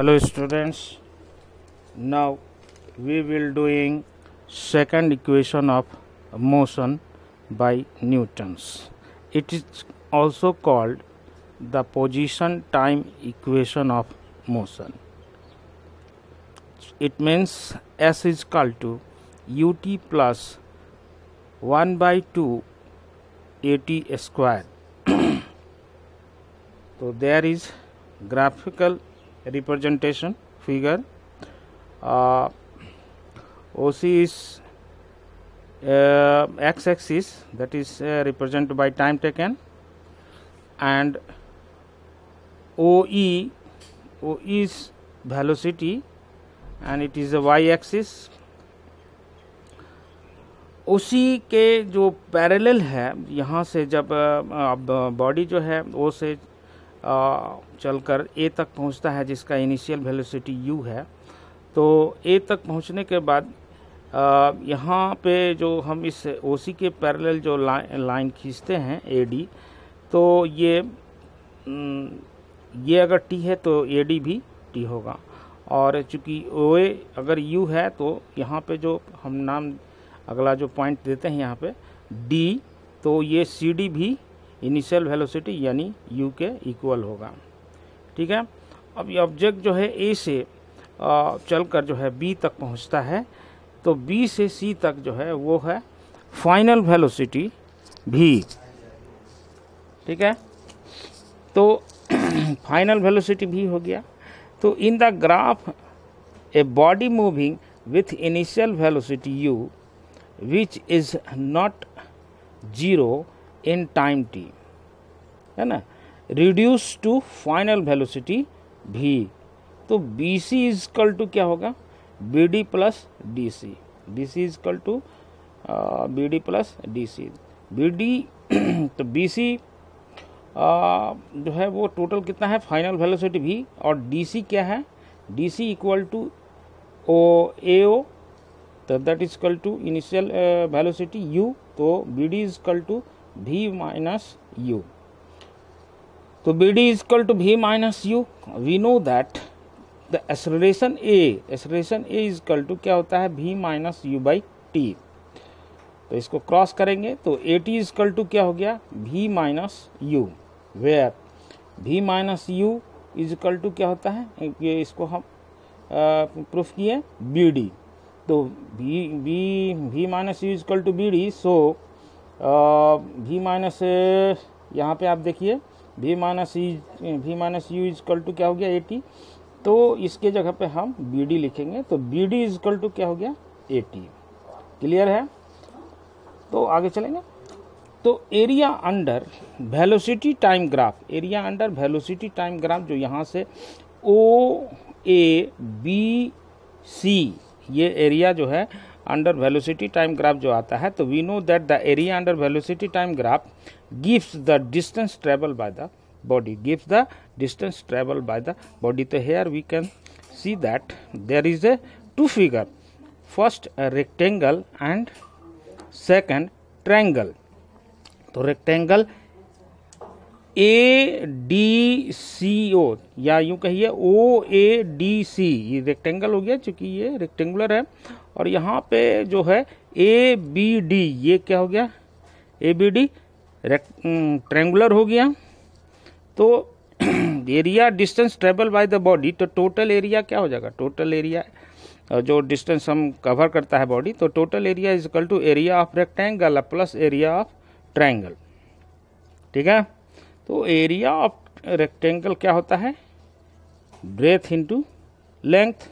hello students now we will doing second equation of motion by newtons it is also called the position time equation of motion it means s is equal to ut plus 1 by 2 at square so there is graphical representation figure uh, OC is uh, x axis that is uh, represented by time taken and OE o is velocity and it is a y axis उसी के जो parallel है यहाँ से जब body जो है ओ से चलकर ए तक पहुंचता है जिसका इनिशियल वेलोसिटी यू है तो ए तक पहुंचने के बाद यहाँ पे जो हम इस ओ के पैरेलल जो ला, लाइन खींचते हैं ए डी तो ये ये अगर टी है तो ए डी भी टी होगा और चूंकि ओ अगर यू है तो यहाँ पे जो हम नाम अगला जो पॉइंट देते हैं यहाँ पे डी तो ये सी डी भी इनिशियल वेलोसिटी यानी यू के इक्वल होगा ठीक है अब ये ऑब्जेक्ट जो है ए से चलकर जो है बी तक पहुंचता है तो बी से सी तक जो है वो है फाइनल वेलोसिटी भी ठीक है तो फाइनल वेलोसिटी भी हो गया तो in the graph a body moving with initial velocity u which is not zero in time t है ना reduce to final velocity v तो B C is equal to क्या होगा B D plus D C B C is equal to B D plus D C B D तो B C जो है वो total कितना है फाइनल वेलोसिटी भी और डी सी क्या है D C equal to O A O तो that is equal to initial velocity u तो B D is equal to v minus u. So तो BD is equal to v minus u we know that the acceleration a acceleration a is equal to क्या होता है v minus u by t तो इसको cross करेंगे तो a t is equal to क्या हो गया we minus u where v minus u is equal to क्या होता है ये इसको हम प्रूफ किए बी डी तो v v v minus u is equal to B D so v minus यहाँ पे आप देखिए v minus u's v minus u is equal to क्या हो गया ए टी तो इसके जगह पे हम बी डी लिखेंगे तो बी डी इजकल टू क्या हो गया ए टी क्लियर है तो आगे चलेंगे तो area under velocity time graph area under velocity time graph जो यहाँ से ओ ए बी सी ये एरिया जो है अंडर वेलोसिटी टाइम ग्राफ जो आता है तो we know that the area under velocity time graph gives the distance travel by the body gives the distance travel by the body तो here we can see that there is a two figure first rectangle and second triangle तो rectangle A D C O या यूं कहिए ओ ए D सी ये rectangle हो गया चूँकि ये रेक्टेंगुलर है और यहाँ पे जो है ए बी डी ये क्या हो गया ए बी डी ट्रेंगुलर हो गया तो area distance travel by the body तो टोटल एरिया क्या हो जाएगा टोटल एरिया जो डिस्टेंस हम कवर करता है बॉडी तो total area is equal to area of rectangle plus area of triangle ठीक है तो एरिया ऑफ रेक्टेंगल क्या होता है ब्रेथ इनटू लेंथ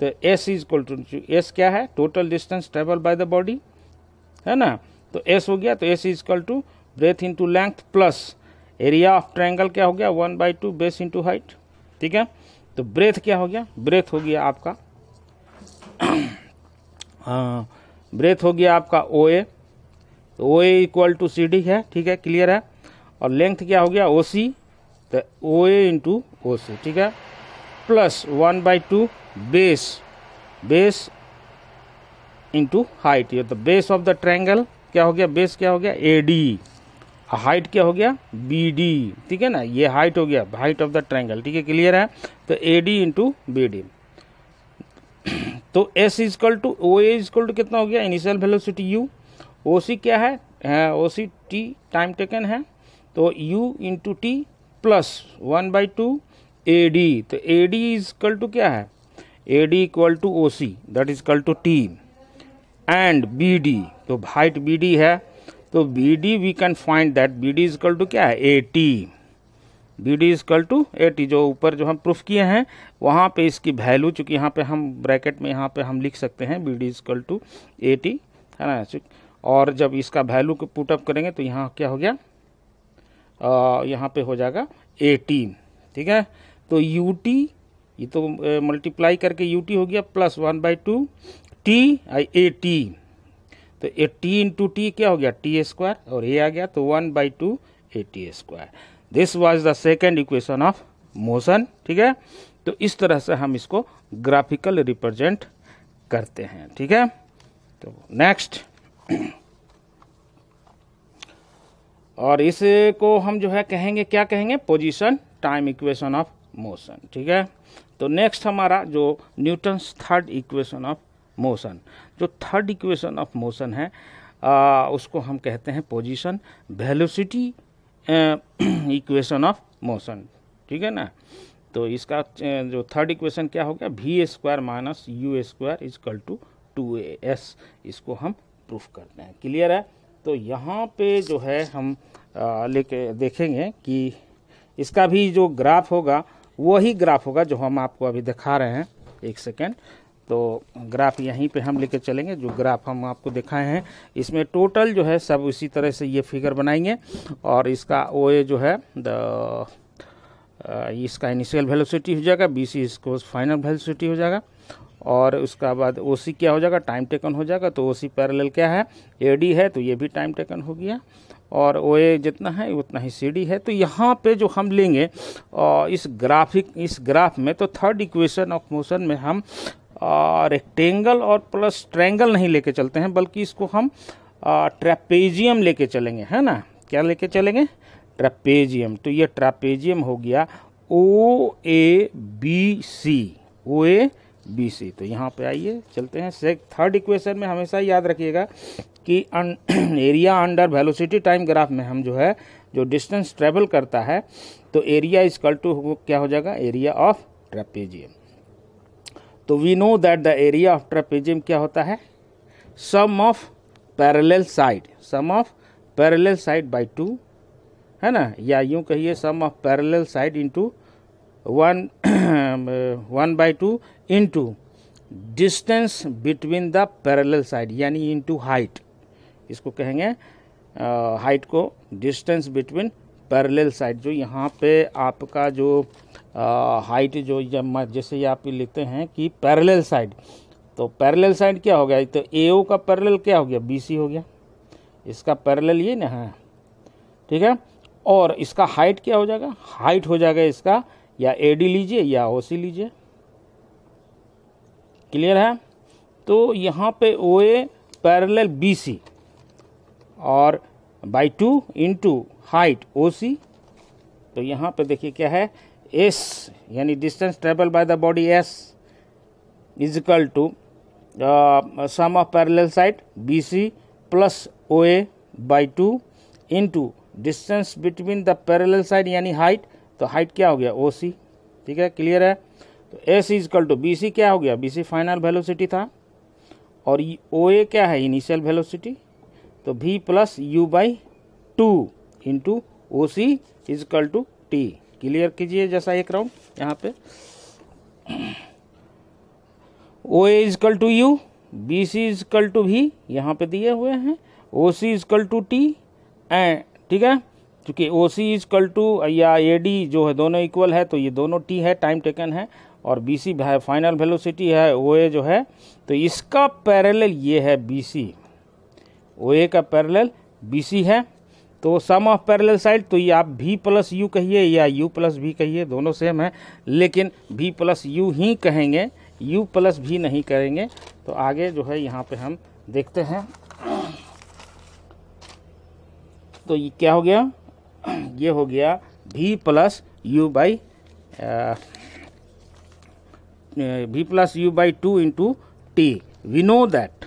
तो S is equal to S क्या है total distance travel by the body है ना तो एस हो गया तो S is equal to breadth into length plus area of triangle क्या हो गया one by two base into height ठीक है तो ब्रेथ क्या हो गया ब्रेथ हो गया आपका ब्रेथ हाँ, हो गया आपका ओ ए तो O A equal to C D है ठीक है क्लियर है और लेंथ क्या हो गया ओ सी तो ओ ए इंटू ओ सी ठीक है plus one by two base base into height ये तो बेस ऑफ द ट्रैंगल क्या हो गया बेस क्या हो गया ए डी हाइट क्या हो गया बी डी ठीक है ना ये हाइट हो गया हाइट ऑफ द ट्रैंगल ठीक है क्लियर है तो A D into B D तो S is equal to O A to कितना हो गया initial velocity u O C क्या है O C t time taken है तो u into t plus one by two A D तो A D is equal to क्या है A D equal to O C that is equal to t and B D तो height B D है तो B D we can find that B D is equal to क्या है a t B D is equal to t जो ऊपर जो हम proof किए हैं वहाँ पे इसकी वैल्यू चूँकि यहाँ पे हम ब्रैकेट में यहाँ पे हम लिख सकते हैं B D is equal to t है ना और जब इसका वैल्यू को पुटअप करेंगे तो यहाँ क्या हो गया यहाँ पे हो जाएगा 18 ठीक है तो यू टी ये तो मल्टीप्लाई करके यू टी हो गया plus one by two t आई ए टी तो ए टी इंटू टी क्या हो गया टी स्क्वायर और ए आ गया तो one by two a t square this was the second equation of motion ठीक है तो इस तरह से हम इसको ग्राफिकल रिप्रेजेंट करते हैं ठीक है तो नेक्स्ट और इसको हम जो है कहेंगे क्या कहेंगे position time equation of motion ठीक है तो नेक्स्ट हमारा जो Newton's third equation of motion जो थर्ड इक्वेशन ऑफ मोशन है आ, उसको हम कहते हैं position velocity equation of motion ठीक है ना तो इसका जो थर्ड इक्वेशन क्या हो गया v square minus you square is equal to two S इसको हम प्रूफ करते हैं क्लियर है तो यहाँ पे जो है हम लेके देखेंगे कि इसका भी जो ग्राफ होगा वही ग्राफ होगा जो हम आपको अभी दिखा रहे हैं एक सेकेंड तो ग्राफ यहीं पे हम लेके चलेंगे जो ग्राफ हम आपको दिखाए हैं इसमें टोटल जो है सब उसी तरह से ये फिगर बनाएंगे और इसका ओ जो है द इसका इनिशियल वेलोसिटी हो जाएगा बी सी इसको फाइनल वेलोसिटी हो जाएगा और उसका बाद ओ सी क्या हो जाएगा टाइम टेकन हो जाएगा तो ओ सी पैरल क्या है ए डी है तो ये भी टाइम टेकन हो गया और ओ ए जितना है उतना ही सी डी है तो यहाँ पे जो हम लेंगे इस ग्राफिक इस ग्राफ में तो थर्ड इक्वेशन ऑफ मोशन में हम रेक्टेंगल और प्लस ट्रैंगल नहीं लेके चलते हैं बल्कि इसको हम ट्रैपेजियम लेके चलेंगे है ना क्या लेके चलेंगे ट्रैपेजियम तो ये ट्रैपेजियम हो गया ओ A B C O A B C तो यहाँ पे आइए चलते हैं से थर्ड इक्वेशन में हमेशा याद रखिएगा कि area under velocity time graph में हम जो है जो डिस्टेंस ट्रेवल करता है तो एरिया कल टू क्या हो जाएगा एरिया ऑफ ट्रेपेजियम तो we know that the area of trapezium क्या होता है sum of parallel side sum of parallel side by two है ना या यूँ कहिए sum of parallel side into one one by two into distance between the parallel side यानी into height इसको कहेंगे हाइट को डिस्टेंस बिटवीन पैरेलल साइड जो यहाँ पे आपका जो हाइट जो जैसे ये आप लिखते हैं कि पैरेलल साइड तो पैरेलल साइड क्या हो गया तो ए का पैरेलल क्या हो गया बी हो गया इसका पैरेलल ये ना है ठीक है और इसका हाइट क्या हो जाएगा हाइट हो जाएगा इसका या ए डी लीजिए या ओ सी लीजिए क्लियर है तो यहाँ पे O a parallel B C और by two two height O C तो यहाँ पे देखिए क्या है एस यानी distance travel by the body S is equal to sum of parallel side B C plus O A by two into distance between the parallel side यानी height तो height क्या हो गया ओ ठीक है क्लियर है तो S is equal to B C क्या हो गया बी सी फाइनल वेलोसिटी था और ओ ए क्या है इनिशियल वेलोसिटी तो v plus u by two into O C is equal to t clear कीजिए जैसा एक राउंड यहाँ पे O A is equal to u B C is equal to v यहाँ पे दिए हुए हैं O C is equal to t ए ठीक है चूँकि ओ सी इज कल टू या ए डी जो है दोनों इक्वल है तो ये दोनों टी है टाइम टेकन है और बी सी फाइनल वेलोसिटी है ओ ए जो है तो इसका पैरेलल ये है बी सी ओ ए का पैरेलल बी सी है तो सम ऑफ पैरेलल साइड तो ये आप भी प्लस यू कहिए या यू प्लस भी कहिए दोनों सेम है लेकिन भी प्लस यू ही कहेंगे यू प्लस भी नहीं करेंगे तो आगे जो है यहाँ पे हम देखते हैं तो ये क्या हो गया ये हो गया v plus u by v plus u by two into t we know that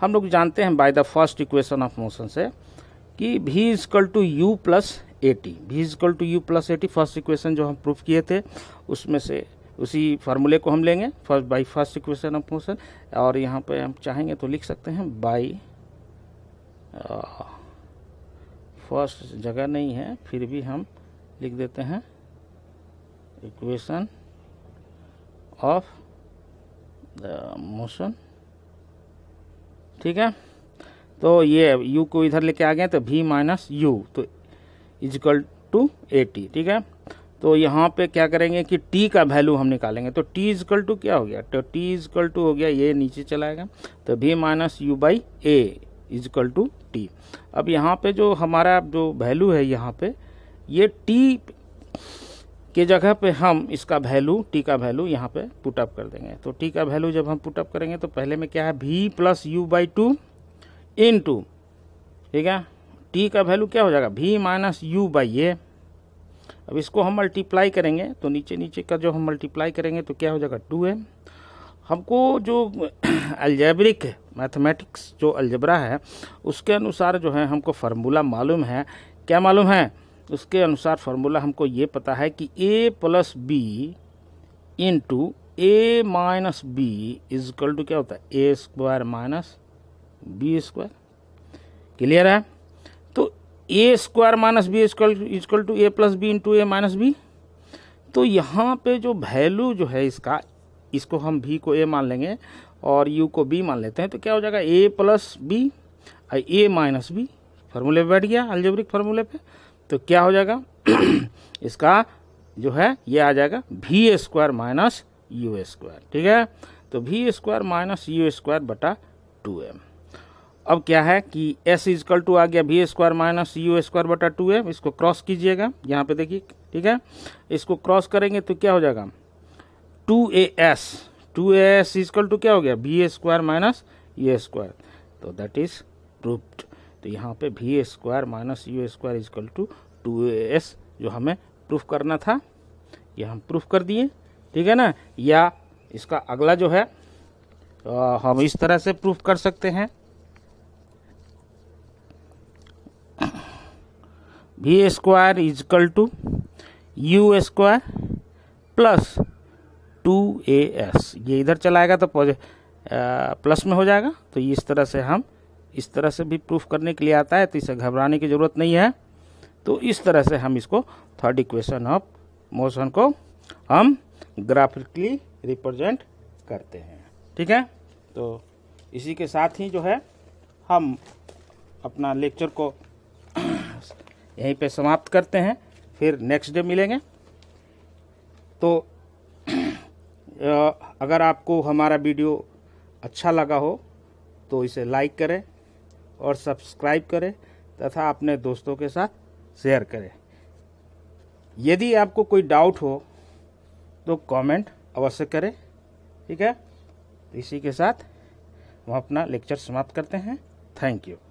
हम लोग जानते हैं by the first equation of motion से कि v is equal to u plus a t v is equal to u plus a t first equation जो हम proof किए थे उसमें से उसी फार्मूले को हम लेंगे first by first equation of motion और यहाँ पे हम चाहेंगे तो लिख सकते हैं बाई फर्स्ट जगह नहीं है फिर भी हम लिख देते हैं इक्वेशन ऑफ द मोशन ठीक है तो ये u को इधर लेके आ गए तो v माइनस यू तो इजकल टू ए टी ठीक है तो यहाँ पे क्या करेंगे कि t का वैल्यू हम निकालेंगे तो t इजकल टू क्या हो गया तो t इजकल टू हो गया ये नीचे चलाएगा तो v minus u by a is equal to t अब यहाँ पे जो हमारा जो वैल्यू है यहाँ पे ये टी के जगह पे हम इसका वैल्यू टी का वैल्यू यहाँ पे पुटअप कर देंगे तो टी का वैल्यू जब हम पुटअप करेंगे तो पहले में क्या है v plus u by two into ठीक है टी का वैल्यू क्या हो जाएगा v minus u by a अब इसको हम मल्टीप्लाई करेंगे तो नीचे नीचे का जो हम मल्टीप्लाई करेंगे तो क्या हो जाएगा टू एम हमको जो अलजेब्रिक मैथमेटिक्स जो अलजबरा है उसके अनुसार जो है हमको फार्मूला मालूम है क्या मालूम है उसके अनुसार फार्मूला हमको ये पता है कि a plus b into a minus b is equal to क्या होता है a square minus b square clear है तो a square minus b is equal to a plus b into a minus b तो यहाँ पे जो वैल्यू जो है इसका इसको हम भी को ए मान लेंगे और यू को बी मान लेते हैं तो क्या हो जाएगा ए प्लस बी और ए माइनस बी फार्मूले पर बैठ गया अल्जेब्रिक फार्मूले पे तो क्या हो जाएगा इसका जो है ये आ जाएगा भी स्क्वायर माइनस यू स्क्वायर ठीक है तो V square minus you square बटा टू एम अब क्या है कि s इजकल टू आ गया V square minus you square बटा टू एम इसको क्रॉस कीजिएगा यहाँ पे देखिए ठीक है इसको क्रॉस करेंगे तो क्या हो जाएगा two A S two A S is equal to क्या हो गया B A square minus A square तो दैट इज प्रूफ्ड तो यहाँ पे भी A square minus you square is equal to two A S जो हमें प्रूफ करना था ये हम प्रूफ कर दिए ठीक है ना या इसका अगला जो है तो हम इस तरह से प्रूफ कर सकते हैं V square is equal to U square plus two A S ये इधर चलाएगा तो प्लस में हो जाएगा तो इस तरह से हम इस तरह से भी प्रूफ करने के लिए आता है तो इसे घबराने की ज़रूरत नहीं है तो इस तरह से हम इसको थर्ड इक्वेशन ऑफ मोशन को हम ग्राफिकली रिप्रेजेंट करते हैं ठीक है तो इसी के साथ ही जो है हम अपना लेक्चर को यहीं पे समाप्त करते हैं फिर नेक्स्ट डे मिलेंगे तो अगर आपको हमारा वीडियो अच्छा लगा हो तो इसे लाइक करें और सब्सक्राइब करें तथा अपने दोस्तों के साथ शेयर करें यदि आपको कोई डाउट हो तो कमेंट अवश्य करें ठीक है इसी के साथ हम अपना लेक्चर समाप्त करते हैं थैंक यू